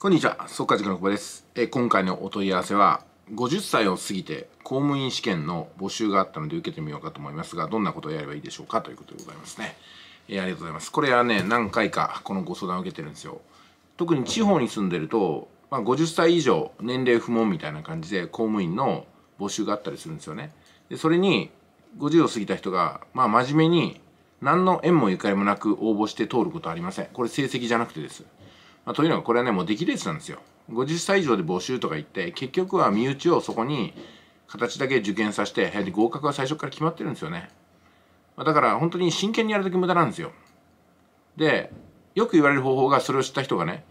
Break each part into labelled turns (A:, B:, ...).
A: こんにちは、速稼塾の久です、え今回のお問い合わせは、50歳を過ぎて公務員試験の募集があったので受けてみようかと思いますが、どんなことをやればいいでしょうかということでございますね。えありがとうございます。これはね、何回かこのご相談を受けてるんですよ。特に地方に住んでると、まあ、50歳以上、年齢不問みたいな感じで公務員の募集があったりするんですよね。でそれに、50を過ぎた人が、まあ、真面目に、何の縁もゆかりもなく応募して通ることはありません。これ成績じゃなくてです。まあ、というのはこれはねもう出来つなんですよ50歳以上で募集とか言って結局は身内をそこに形だけ受験させて合格は最初から決まってるんですよね、まあ、だから本当に真剣にやるとき無駄なんですよでよく言われる方法がそれを知った人がね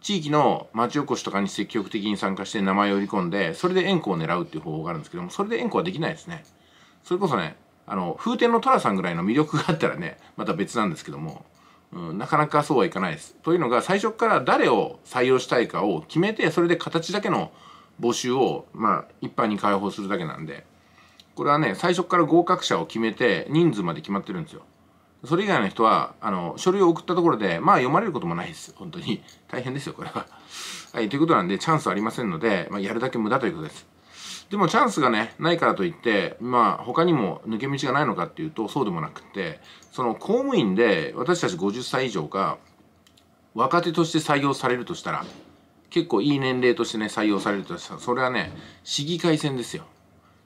A: 地域の町おこしとかに積極的に参加して名前を売り込んでそれで円弧を狙うっていう方法があるんですけどもそれで円弧はできないですねそれこそねあの風天の寅さんぐらいの魅力があったらねまた別なんですけどもうん、なかなかそうはいかないです。というのが最初から誰を採用したいかを決めてそれで形だけの募集を、まあ、一般に開放するだけなんでこれはね最初から合格者を決めて人数まで決まってるんですよ。それ以外の人はあの書類を送ったところでまあ読まれることもないです本当に大変ですよこれは。はいということなんでチャンスありませんので、まあ、やるだけ無駄ということです。でもチャンスがね、ないからといって、まあ他にも抜け道がないのかっていうとそうでもなくって、その公務員で私たち50歳以上が若手として採用されるとしたら、結構いい年齢としてね、採用されるとしたら、それはね、市議会選ですよ。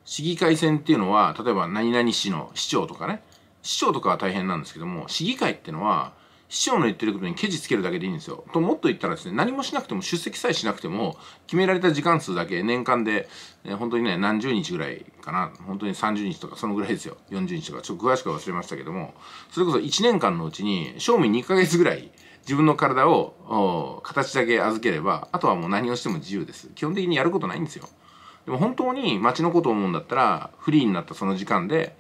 A: 市議会選っていうのは、例えば何々市の市長とかね、市長とかは大変なんですけども、市議会っていうのは、市長の言ってることにケチつけるだけでいいんですよ。ともっと言ったらですね、何もしなくても出席さえしなくても、決められた時間数だけ年間で、えー、本当にね、何十日ぐらいかな、本当に30日とかそのぐらいですよ。40日とか、ちょっと詳しくは忘れましたけども、それこそ1年間のうちに、賞味2ヶ月ぐらい、自分の体を形だけ預ければ、あとはもう何をしても自由です。基本的にやることないんですよ。でも本当に街のことを思うんだったら、フリーになったその時間で、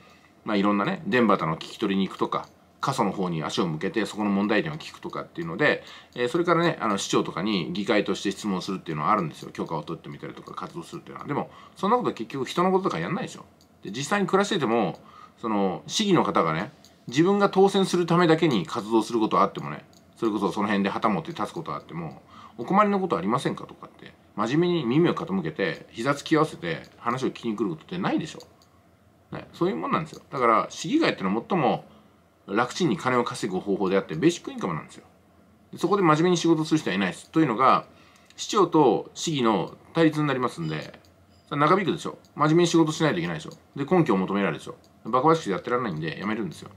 A: まあいろんなね、電波との聞き取りに行くとか、傘の方に足を向けてそこの問題点を聞くとかっていうので、えー、それからねあの市長とかに議会として質問するっていうのはあるんですよ許可を取ってみたりとか活動するっていうのはでもそんなこと結局人のこととかやんないでしょで実際に暮らしててもその市議の方がね自分が当選するためだけに活動することはあってもねそれこそその辺で旗持って立つことはあってもお困りのことありませんかとかって真面目に耳を傾けて膝つき合わせて話を聞きに来ることってないでしょ、ね、そういうもんなんですよだから市議会ってのは最も楽ちんに金を稼ぐ方法であってベーシックインカムなんですよそこで真面目に仕事する人はいないですというのが市長と市議の対立になりますんで長引くでしょ真面目に仕事しないといけないでしょで根拠を求められるでしょバカバカしくやってられないんでやめるんですよ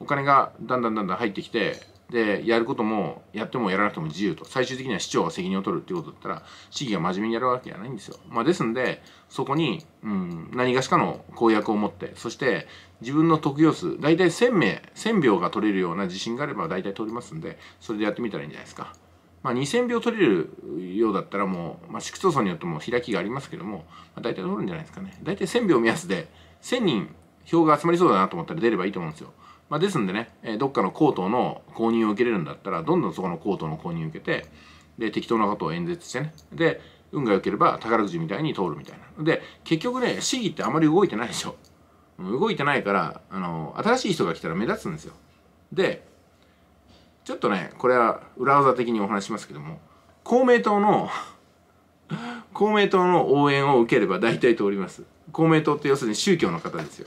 A: お金がだんだんだんだん入ってきてでやることもやってもやらなくても自由と最終的には市長が責任を取るっていうことだったら市議が真面目にやるわけじゃないんですよ。まあ、ですんでそこに、うん、何がしかの公約を持ってそして自分の得票数大体1,000名1,000票が取れるような自信があれば大体取りますんでそれでやってみたらいいんじゃないですか。まあ、2,000票取れるようだったらもう、まあ、市区町村によっても開きがありますけども、まあ、大体取るんじゃないですかね大体1,000票目安で1,000人票が集まりそうだなと思ったら出ればいいと思うんですよ。まあ、ですんでね、えどっかのコートの購入を受けれるんだったらどんどんそこのコートの購入を受けてで適当なことを演説してねで運が良ければ宝くじみたいに通るみたいなで結局ね市議ってあまり動いてないでしょ動いてないからあの新しい人が来たら目立つんですよでちょっとねこれは裏技的にお話しますけども公明党の公明党の応援を受ければ大体通ります公明党って要するに宗教の方ですよ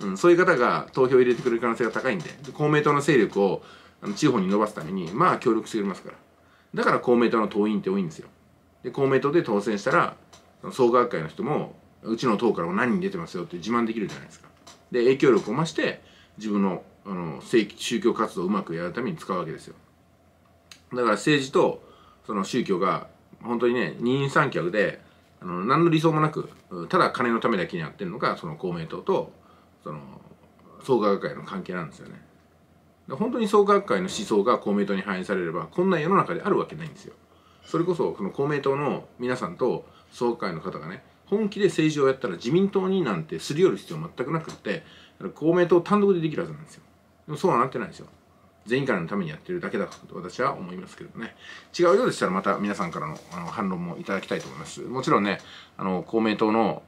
A: うん、そういう方が投票を入れてくれる可能性が高いんで公明党の勢力をあの地方に伸ばすためにまあ協力してくれますからだから公明党の党員って多いんですよで公明党で当選したら総学会の人もうちの党からも何人出てますよって自慢できるじゃないですかで影響力を増して自分のあの宗教活動をうまくやるために使うわけですよだから政治とその宗教が本当にね二人三脚であの何の理想もなくただ金のためだけにやってるのがその公明党とその創価学会の関係なんですよね本当に創価学会の思想が公明党に反映されればこんな世の中であるわけないんですよそれこそこの公明党の皆さんと総会の方がね本気で政治をやったら自民党になんてすり寄る必要全くなくって公明党単独でできるはずなんですよでもそうはなってないんですよ全員からのためにやってるだけだと私は思いますけどね違うようでしたらまた皆さんからのあの反論もいただきたいと思いますもちろんねあの公明党の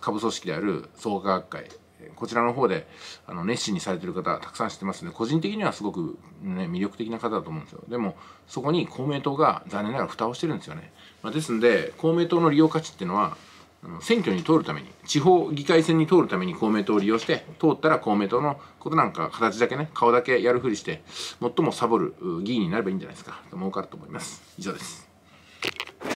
A: 下部組織である創価学会こちらの方であの熱心にされてる方たくさん知ってますんで個人的にはすごく、ね、魅力的な方だと思うんですよでもそこに公明党が残念ながら蓋をしてるんですよね、まあ、ですんで公明党の利用価値っていうのは選挙に通るために地方議会選に通るために公明党を利用して通ったら公明党のことなんか形だけね顔だけやるふりして最もサボる議員になればいいんじゃないですかと思かると思います以上です